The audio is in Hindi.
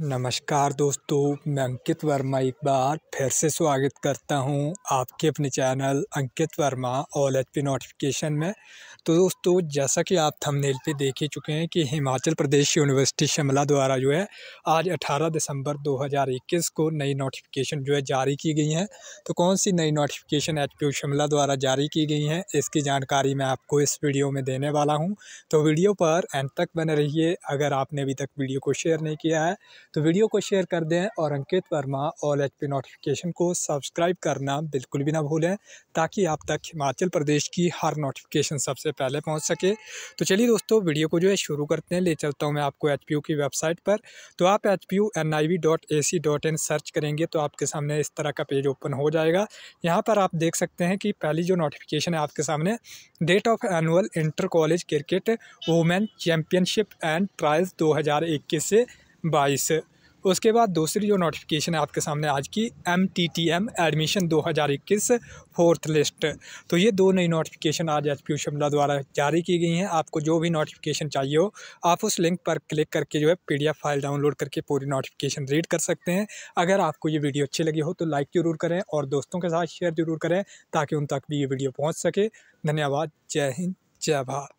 नमस्कार दोस्तों मैं अंकित वर्मा एक बार फिर से स्वागत करता हूं आपके अपने channel Ankit Verma all H P notification में तो दोस्तों जैसा कि आप थंबनेल पे देख ही चुके हैं कि हिमाचल प्रदेश यूनिवर्सिटी शिमला द्वारा जो है आज 18 दिसंबर 2021 को नई नोटिफिकेशन जो है जारी की गई हैं तो कौन सी नई नोटिफिकेशन एच पी शिमला द्वारा जारी की गई हैं इसकी जानकारी मैं आपको इस वीडियो में देने वाला हूँ तो वीडियो पर एंड तक बने रहिए अगर आपने अभी तक वीडियो को शेयर नहीं किया है तो वीडियो को शेयर कर दें और Ankit Verma all H notification को सब्सक्राइब करना बिल्कुल भी ना भूलें ताकि आप तक हिमाचल प्रदेश की हर नोटिफिकेशन सबसे पहले पहुँच सके तो चलिए दोस्तों वीडियो को जो है शुरू करते हैं ले चलता हूँ मैं आपको एच की वेबसाइट पर तो आप एच पी सर्च करेंगे तो आपके सामने इस तरह का पेज ओपन हो जाएगा यहाँ पर आप देख सकते हैं कि पहली जो नोटिफिकेशन है आपके सामने date of annual inter college cricket women championship and trials 2021 से बाईस उसके बाद दूसरी जो नोटिफिकेशन है आपके सामने आज की M T T M admission दो हज़ार इक्कीस फोर्थ लिस्ट तो ये दो नई नोटिफिकेशन आज एच पी शिमला द्वारा जारी की गई हैं आपको जो भी नोटिफिकेशन चाहिए हो आप उस लिंक पर क्लिक करके जो है P D F file download करके पूरी नोटिफिकेशन रीड कर सकते हैं अगर आपको ये वीडियो अच्छी लगी हो तो लाइक ज़रूर करें और दोस्तों के साथ शेयर ज़रूर करें ताकि उन तक भी ये वीडियो पहुँच सके धन्यवाद जय हिंद जय भारत